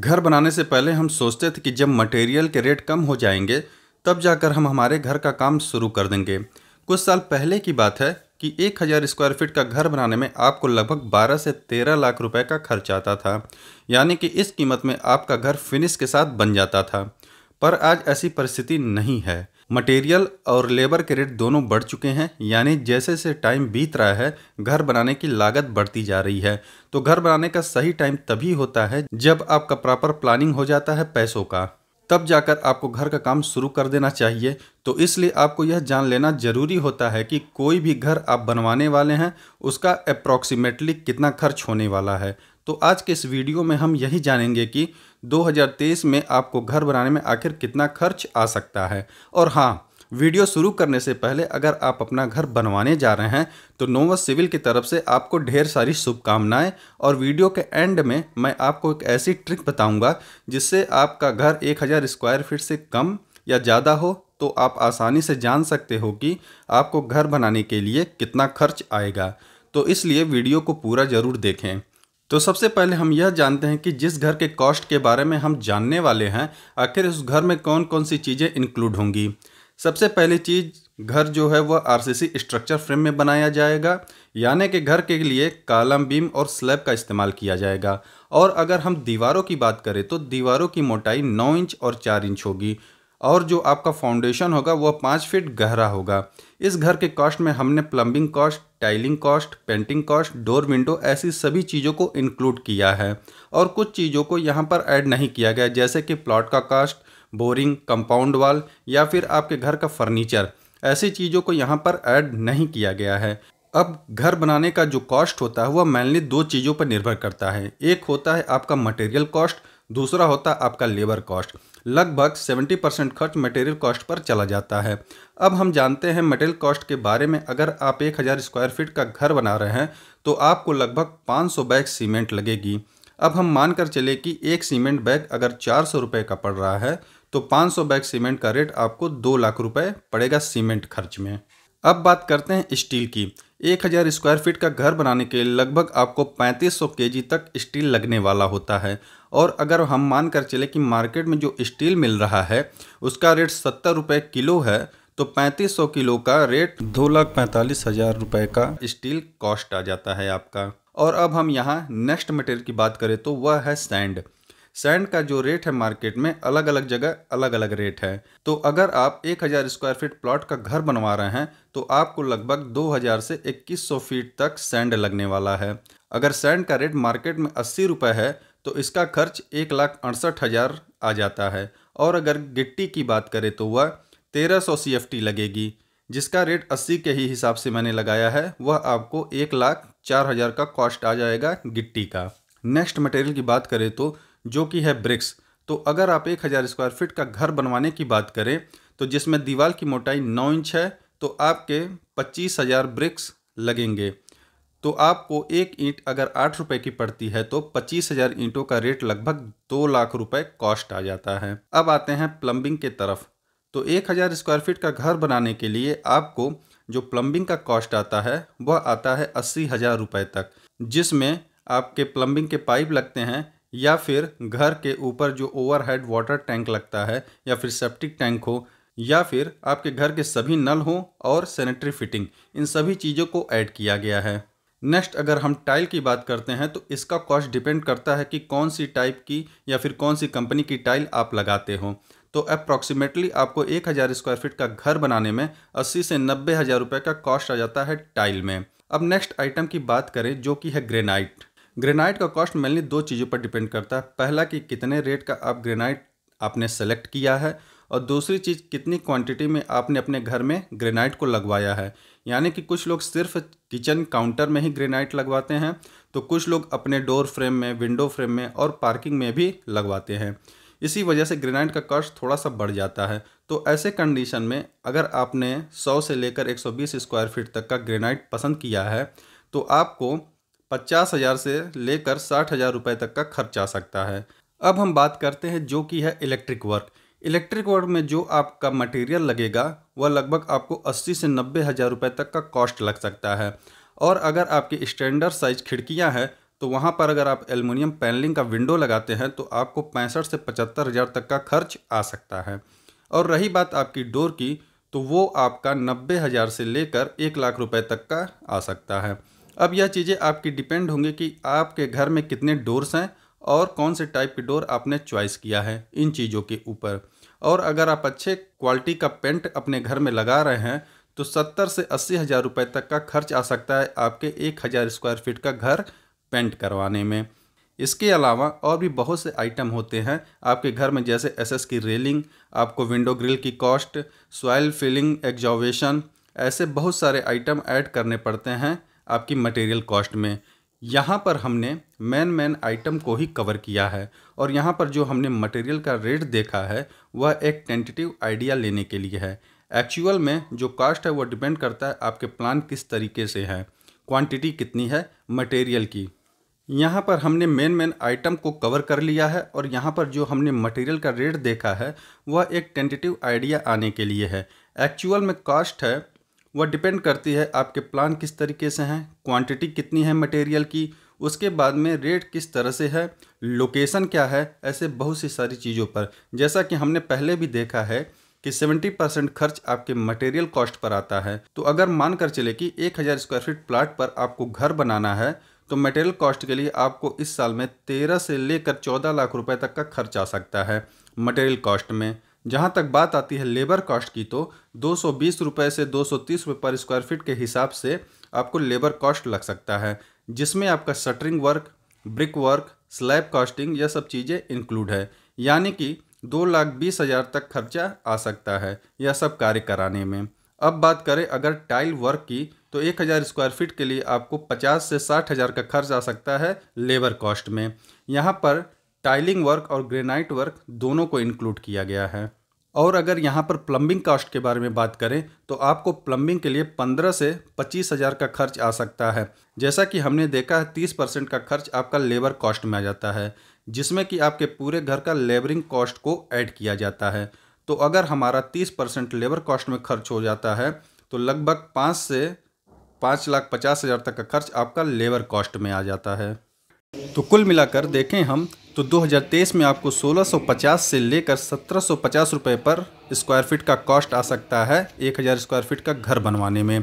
घर बनाने से पहले हम सोचते थे कि जब मटेरियल के रेट कम हो जाएंगे तब जाकर हम हमारे घर का काम शुरू कर देंगे कुछ साल पहले की बात है कि एक हज़ार स्क्वायर फीट का घर बनाने में आपको लगभग 12 से 13 लाख रुपए का खर्च आता था यानी कि इस कीमत में आपका घर फिनिश के साथ बन जाता था पर आज ऐसी परिस्थिति नहीं है मटेरियल और लेबर के रेट दोनों बढ़ चुके हैं यानी जैसे जैसे टाइम बीत रहा है घर बनाने की लागत बढ़ती जा रही है तो घर बनाने का सही टाइम तभी होता है जब आपका प्रॉपर प्लानिंग हो जाता है पैसों का तब जाकर आपको घर का काम शुरू कर देना चाहिए तो इसलिए आपको यह जान लेना ज़रूरी होता है कि कोई भी घर आप बनवाने वाले हैं उसका अप्रॉक्सीमेटली कितना खर्च होने वाला है तो आज के इस वीडियो में हम यही जानेंगे कि 2023 में आपको घर बनाने में आखिर कितना खर्च आ सकता है और हाँ वीडियो शुरू करने से पहले अगर आप अपना घर बनवाने जा रहे हैं तो नोवा सिविल की तरफ से आपको ढेर सारी शुभकामनाएं और वीडियो के एंड में मैं आपको एक ऐसी ट्रिक बताऊंगा जिससे आपका घर 1000 स्क्वायर फीट से कम या ज़्यादा हो तो आप आसानी से जान सकते हो कि आपको घर बनाने के लिए कितना खर्च आएगा तो इसलिए वीडियो को पूरा ज़रूर देखें तो सबसे पहले हम यह जानते हैं कि जिस घर के कॉस्ट के बारे में हम जानने वाले हैं आखिर उस घर में कौन कौन सी चीज़ें इंक्लूड होंगी सबसे पहली चीज़ घर जो है वह आरसीसी स्ट्रक्चर फ्रेम में बनाया जाएगा यानी कि घर के लिए कालम बीम और स्लैब का इस्तेमाल किया जाएगा और अगर हम दीवारों की बात करें तो दीवारों की मोटाई नौ इंच और चार इंच होगी और जो आपका फाउंडेशन होगा वह पाँच फीट गहरा होगा इस घर के कॉस्ट में हमने plumbing cost tiling cost painting cost door window ऐसी सभी चीज़ों को इंक्लूड किया है और कुछ चीज़ों को यहाँ पर ऐड नहीं किया गया जैसे कि प्लॉट का कास्ट बोरिंग कंपाउंड वाल या फिर आपके घर का फर्नीचर ऐसी चीज़ों को यहाँ पर ऐड नहीं किया गया है अब घर बनाने का जो कॉस्ट होता है वह मेनली दो चीज़ों पर निर्भर करता है एक होता है आपका मटेरियल कॉस्ट दूसरा होता है आपका लेबर कॉस्ट लगभग 70 परसेंट खर्च मटेरियल कॉस्ट पर चला जाता है अब हम जानते हैं मटेरियल कॉस्ट के बारे में अगर आप एक हज़ार स्क्वायर फीट का घर बना रहे हैं तो आपको लगभग 500 बैग सीमेंट लगेगी अब हम मान कर चले कि एक सीमेंट बैग अगर चार सौ रुपये का पड़ रहा है तो सौ बैग सीमेंट का रेट आपको दो लाख रुपये पड़ेगा सीमेंट खर्च में अब बात करते हैं स्टील की 1000 स्क्वायर फीट का घर बनाने के लगभग आपको 3500 केजी तक स्टील लगने वाला होता है और अगर हम मान कर चले कि मार्केट में जो स्टील मिल रहा है उसका रेट सत्तर रुपये किलो है तो 3500 किलो का रेट दो लाख पैंतालीस हज़ार रुपये का स्टील कॉस्ट आ जाता है आपका और अब हम यहाँ नेक्स्ट मटेरियल की बात करें तो वह है सैंड सैंड का जो रेट है मार्केट में अलग अलग जगह अलग अलग रेट है तो अगर आप 1000 स्क्वायर फीट प्लॉट का घर बनवा रहे हैं तो आपको लगभग 2000 से 2100 फीट तक सैंड लगने वाला है अगर सैंड का रेट मार्केट में अस्सी रुपये है तो इसका खर्च एक लाख अड़सठ हज़ार आ जाता है और अगर गिट्टी की बात करें तो वह तेरह सौ सी एफ टी लगेगी जिसका रेट अस्सी के ही हिसाब से मैंने लगाया है वह आपको एक लाख चार हज़ार का कॉस्ट आ जाएगा गिट्टी का नेक्स्ट मटेरियल की बात करें तो जो कि है ब्रिक्स तो अगर आप एक हज़ार स्क्वायर फिट का घर बनवाने की बात करें तो जिसमें दीवार की मोटाई नौ इंच है तो आपके पच्चीस हज़ार ब्रिक्स लगेंगे तो आपको एक ईंट अगर आठ रुपए की पड़ती है तो पच्चीस हज़ार ईंटों का रेट लगभग दो लाख रुपए कॉस्ट आ जाता है अब आते हैं प्लम्बिंग के तरफ तो एक हज़ार स्क्वायर फिट का घर बनाने के लिए आपको जो प्लम्बिंग का कॉस्ट आता है वह आता है अस्सी हज़ार रुपये तक जिसमें आपके प्लम्बिंग के पाइप लगते हैं या फिर घर के ऊपर जो ओवरहेड वाटर टैंक लगता है या फिर सेप्टिक टैंक हो या फिर आपके घर के सभी नल हो और सैनिटरी फिटिंग इन सभी चीज़ों को ऐड किया गया है नेक्स्ट अगर हम टाइल की बात करते हैं तो इसका कॉस्ट डिपेंड करता है कि कौन सी टाइप की या फिर कौन सी कंपनी की टाइल आप लगाते हो तो अप्रॉक्सीमेटली आपको एक हज़ार स्क्वायर फीट का घर बनाने में अस्सी से नब्बे हज़ार रुपये का कॉस्ट आ जाता है टाइल में अब नेक्स्ट आइटम की बात करें जो कि है ग्रेनाइट ग्रेनाइट का कॉस्ट मेनली दो चीज़ों पर डिपेंड करता है पहला कि कितने रेट का आप ग्रेनाइट आपने सेलेक्ट किया है और दूसरी चीज़ कितनी क्वांटिटी में आपने अपने घर में ग्रेनाइट को लगवाया है यानी कि कुछ लोग सिर्फ किचन काउंटर में ही ग्रेनाइट लगवाते हैं तो कुछ लोग अपने डोर फ्रेम में विंडो फ्रेम में और पार्किंग में भी लगवाते हैं इसी वजह से ग्रेनाइट का कॉस्ट थोड़ा सा बढ़ जाता है तो ऐसे कंडीशन में अगर आपने 100 से लेकर 120 स्क्वायर फीट तक का ग्रेनाइट पसंद किया है तो आपको पचास हज़ार से लेकर साठ हज़ार रुपये तक का खर्च आ सकता है अब हम बात करते हैं जो कि है इलेक्ट्रिक वर्क इलेक्ट्रिक वर्क में जो आपका मटेरियल लगेगा वह लगभग आपको अस्सी से नब्बे हज़ार रुपये तक का कॉस्ट लग सकता है और अगर आपकी स्टैंडर्ड साइज खिड़कियाँ हैं तो वहाँ पर अगर आप एलमिनियम पैनलिंग का विंडो लगाते हैं तो आपको पैंसठ से पचहत्तर हज़ार तक का खर्च आ सकता है और रही बात आपकी डोर की तो वो आपका नब्बे हज़ार से लेकर एक लाख रुपए तक का आ सकता है अब यह चीज़ें आपकी डिपेंड होंगी कि आपके घर में कितने डोर्स हैं और कौन से टाइप के डोर आपने चॉइस किया है इन चीज़ों के ऊपर और अगर आप अच्छे क्वालिटी का पेंट अपने घर में लगा रहे हैं तो सत्तर से अस्सी हज़ार रुपये तक का खर्च आ सकता है आपके एक हज़ार स्क्वायर फीट का घर पेंट करवाने में इसके अलावा और भी बहुत से आइटम होते हैं आपके घर में जैसे एसएस की रेलिंग आपको विंडो ग्रिल की कॉस्ट सॉयल फिलिंग एग्जॉवेशन ऐसे बहुत सारे आइटम ऐड करने पड़ते हैं आपकी मटेरियल कॉस्ट में यहाँ पर हमने मैन मैन आइटम को ही कवर किया है और यहाँ पर जो हमने मटेरियल का रेट देखा है वह एक टेंटेटिव आइडिया लेने के लिए है एक्चुअल में जो कॉस्ट है वो डिपेंड करता है आपके प्लान किस तरीके से है क्वांटिटी कितनी है मटेरियल की यहाँ पर हमने मेन मेन आइटम को कवर कर लिया है और यहाँ पर जो हमने मटेरियल का रेट देखा है वह एक टेंटेटिव आइडिया आने के लिए है एक्चुअल में कॉस्ट है वह डिपेंड करती है आपके प्लान किस तरीके से हैं क्वांटिटी कितनी है मटेरियल की उसके बाद में रेट किस तरह से है लोकेशन क्या है ऐसे बहुत सी सारी चीज़ों पर जैसा कि हमने पहले भी देखा है कि 70 परसेंट खर्च आपके मटेरियल कॉस्ट पर आता है तो अगर मान कर चले कि 1000 स्क्वायर फीट प्लाट पर आपको घर बनाना है तो मटेरियल कॉस्ट के लिए आपको इस साल में 13 से लेकर 14 लाख रुपए तक का खर्च आ सकता है मटेरियल कॉस्ट में जहाँ तक बात आती है लेबर कॉस्ट की तो दो सौ से दो सौ पर स्क्वायर फीट के हिसाब से आपको लेबर कॉस्ट लग सकता है जिसमें आपका shuttering work brick work slab casting यह सब चीज़ें इंक्लूड है यानी कि दो लाख बीस हज़ार तक खर्चा आ सकता है यह सब कार्य कराने में अब बात करें अगर टाइल वर्क की तो एक हज़ार स्क्वायर फीट के लिए आपको पचास से साठ हज़ार का खर्च आ सकता है लेबर कॉस्ट में यहाँ पर टाइलिंग वर्क और ग्रेनाइट वर्क दोनों को इंक्लूड किया गया है और अगर यहाँ पर प्लम्बिंग कास्ट के बारे में बात करें तो आपको प्लम्बिंग के लिए पंद्रह से पच्चीस हज़ार का खर्च आ सकता है जैसा कि हमने देखा है तीस परसेंट का खर्च आपका लेबर कॉस्ट में आ जाता है जिसमें कि आपके पूरे घर का लेबरिंग कॉस्ट को ऐड किया जाता है तो अगर हमारा तीस परसेंट लेबर कॉस्ट में खर्च हो जाता है तो लगभग पाँच से पाँच लाख पचास हज़ार तक का खर्च आपका लेबर कॉस्ट में आ जाता है तो कुल मिलाकर देखें हम तो 2023 में आपको 1650 से लेकर 1750 रुपए पर स्क्वायर फीट का कॉस्ट आ सकता है 1000 स्क्वायर फीट का घर बनवाने में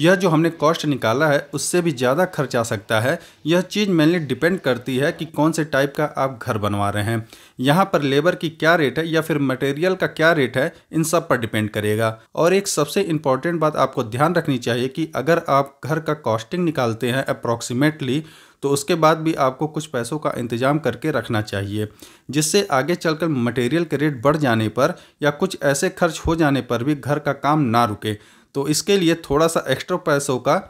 यह जो हमने कॉस्ट निकाला है उससे भी ज़्यादा खर्च आ सकता है यह चीज़ मेनली डिपेंड करती है कि कौन से टाइप का आप घर बनवा रहे हैं यहाँ पर लेबर की क्या रेट है या फिर मटेरियल का क्या रेट है इन सब पर डिपेंड करेगा और एक सबसे इम्पॉर्टेंट बात आपको ध्यान रखनी चाहिए कि अगर आप घर का कॉस्टिंग निकालते हैं अप्रॉक्सीमेटली तो उसके बाद भी आपको कुछ पैसों का इंतजाम करके रखना चाहिए जिससे आगे चलकर मटेरियल के रेट बढ़ जाने पर या कुछ ऐसे खर्च हो जाने पर भी घर का काम ना रुके तो इसके लिए थोड़ा सा एक्स्ट्रा पैसों का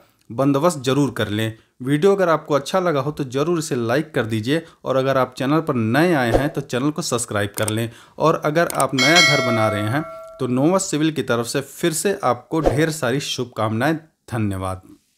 बंदोबस्त ज़रूर कर लें वीडियो अगर आपको अच्छा लगा हो तो ज़रूर इसे लाइक कर दीजिए और अगर आप चैनल पर नए आए हैं तो चैनल को सब्सक्राइब कर लें और अगर आप नया घर बना रहे हैं तो नोवा सिविल की तरफ से फिर से आपको ढेर सारी शुभकामनाएँ धन्यवाद